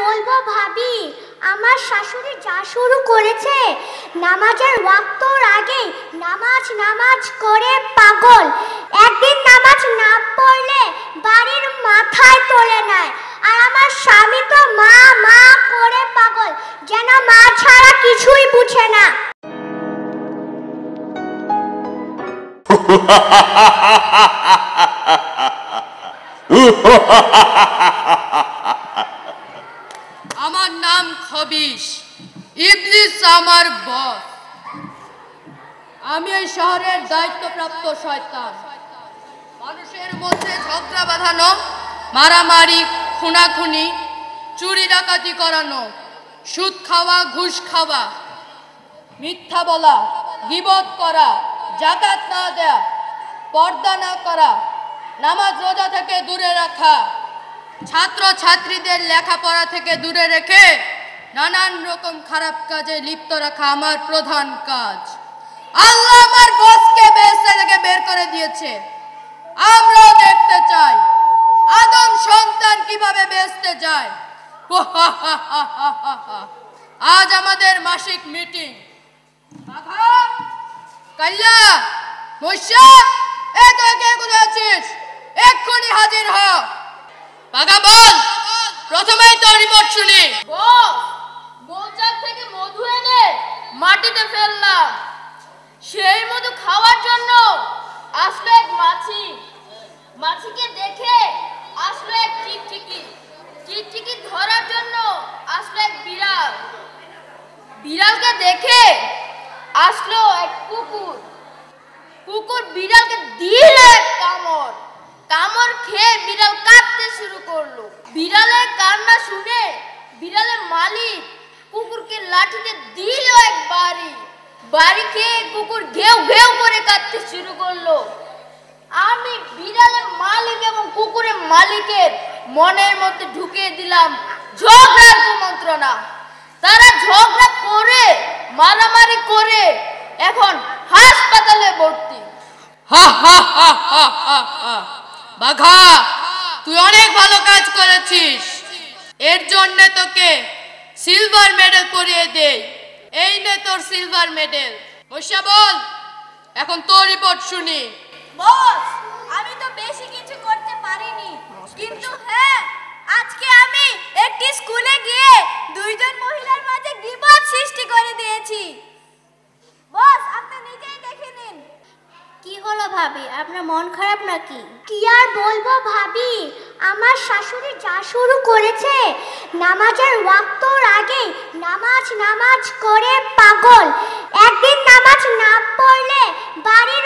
বলবো ভাবি আমার শাশুড়ি যা শুরু করেছে নামাজের ওয়াক্তর আগে নামাজ নামাজ করে পাগল একদিন নামাজ না পড়লে বাড়ির মাথায় তোলে নেয় আর আমার স্বামী তো মা মা করে পাগল যেন মা ছাড়া কিছুই বুঝে না ha ha ha ha ha বিষ ইবলিস আমার বস আমি এই শহরের দায়িত্বপ্রাপ্ত শয়তান মানুষের মধ্যে ঝগড়া বাঁধানো মারামারি খুনাখুনি চুরি ডাকাতি করানো সুদ খাওয়া ঘুষ খাওয়া মিথ্যা বলা গিবত করা জাকাত না দেয়া পর্দা না করা নামাজ রোজা থেকে দূরে রাখা ছাত্র ছাত্রীদের লেখাপড়া থেকে দূরে রেখে নানান রকম খারাপ কাজে লিপ্ত রাখা আমার প্রধান কাজ আল্লাহ আমার বসকে বেসে থেকে বের করে দিয়েছে আমরাও দেখতে চাই আদম সন্তান কিভাবে বেসতে যায় আজ আমাদের মাসিক মিটিং এ এক্ষুনি হাজির হ পাগা বল প্রথমেই তো রিপোর্ট শুনি বল মাছি মাছিকে দেখে আসলো এক টিকটিকি টিকটিকি ধরার জন্য আসলো এক বিড়াল বিড়ালকে দেখে আসলো এক কুকুর কুকুর বিড়ালকে দিল এক কামড় কামড় খেয়ে বিড়াল কাঁদতে শুরু করলো বিড়ালের কান্না শুনে বিড়ালের মালিক কুকুরকে লাঠিতে দিল এক বাড়ি বাড়ি খেয়ে কুকুর ঘেউ ঘেউ করে কাঁদতে শুরু করলো আমি বিড়ালের মালিক এবং কুকুরের মালিকের মনের মধ্যে ঢুকিয়ে দিলাম ঝগড়ার কুমন্ত্রণা তারা ঝগড়া করে মারামারি করে এখন হাসপাতালে ভর্তি বাঘা তুই অনেক ভালো কাজ করেছিস এর জন্য তোকে সিলভার মেডেল পরিয়ে দেই এই নে তোর সিলভার মেডেল বৈশা বল এখন তোর রিপোর্ট শুনি বস আমি তো বেশি কিছু করতে পারিনি কিন্তু হ্যাঁ আজকে আমি একটি স্কুলে গিয়ে দুইজন মহিলার মাঝে বিপদ সৃষ্টি করে দিয়েছি বস আপনি নিজেই দেখে নিন কি হলো ভাবি আপনার মন খারাপ নাকি কি আর বলবো ভাবি আমার শাশুড়ি যা শুরু করেছে নামাজের ওয়াক্তর আগে নামাজ নামাজ করে পাগল একদিন নামাজ না পড়লে বাড়ির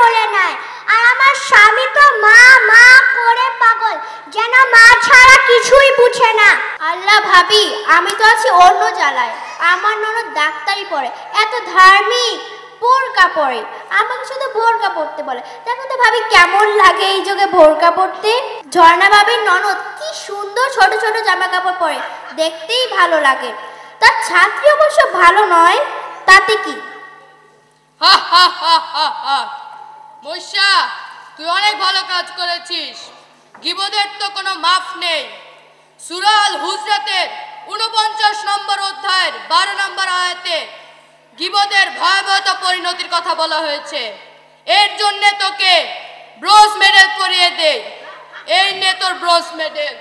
করে নাই আর আমার স্বামী তো মা মা করে পাগল যেন মা ছাড়া কিছুই বুঝে না আল্লাহ ভাবি আমি তো আছি অন্য জ্বালায় আমার ননদ ডাক্তারি পড়ে এত ধার্মিক বোরকা পরে আমাকে শুধু বোরকা পড়তে বলে দেখো তো ভাবি কেমন লাগে এই যুগে বোরকা পড়তে ঝর্ণা ভাবির ননদ কি সুন্দর ছোট ছোট জামা কাপড় পরে দেখতেই ভালো লাগে তার ছাত্রী অবশ্য ভালো নয় তাতে কি মহিষা তুই অনেক ভালো কাজ করেছিস গিবদের তো কোনো মাফ নেই সুরাল হুজরাতের উনপঞ্চাশ নম্বর অধ্যায়ের বারো নম্বর আয়তে গিবদের ভয়াবহতা পরিণতির কথা বলা হয়েছে এর জন্য তোকে ব্রোঞ্জ মেডেল পরিয়ে দেয় এই নে তোর ব্রোঞ্জ মেডেল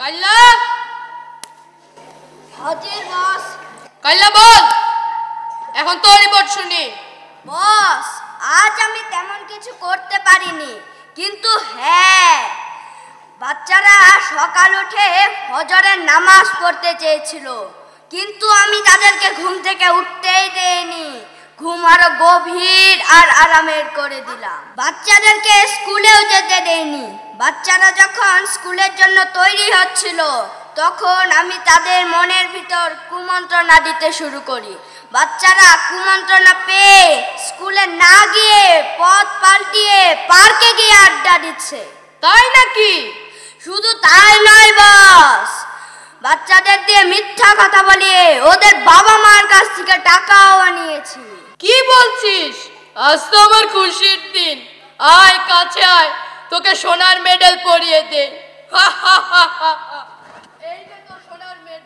কাল্লা হাজি তেমন কিছু করতে পারিনি কিন্তু হ্যাঁ বাচ্চারা সকাল উঠে হজরের নামাজ পড়তে চেয়েছিল কিন্তু আমি তাদেরকে ঘুম থেকে উঠতেই দেইনি ঘুম আরো গভীর আর আরামের করে দিলাম বাচ্চাদেরকে স্কুলেও যেতে দেয়নি বাচ্চারা যখন স্কুলের জন্য তৈরি হচ্ছিল তখন আমি তাদের মনের ভিতর কুমন্ত্রণা দিতে শুরু করি বাচ্চারা কুমন্ত্রণা পেয়ে স্কুলে না গিয়ে পথ পাল্টিয়ে পার্কে গিয়ে আড্ডা দিচ্ছে তাই নাকি শুধু তাই নয় বস বাচ্চাদের দিয়ে মিথ্যা কথা বলিয়ে ওদের বাবা মার কাছ থেকে টাকাও আনিয়েছি কি বলছিস আজ তো আমার খুশির দিন আয় কাছে আয় তোকে সোনার মেডেল পরিয়ে দে হা হা হা হা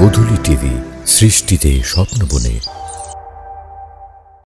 গোধূলি টিভি সৃষ্টিতে স্বপ্নবনে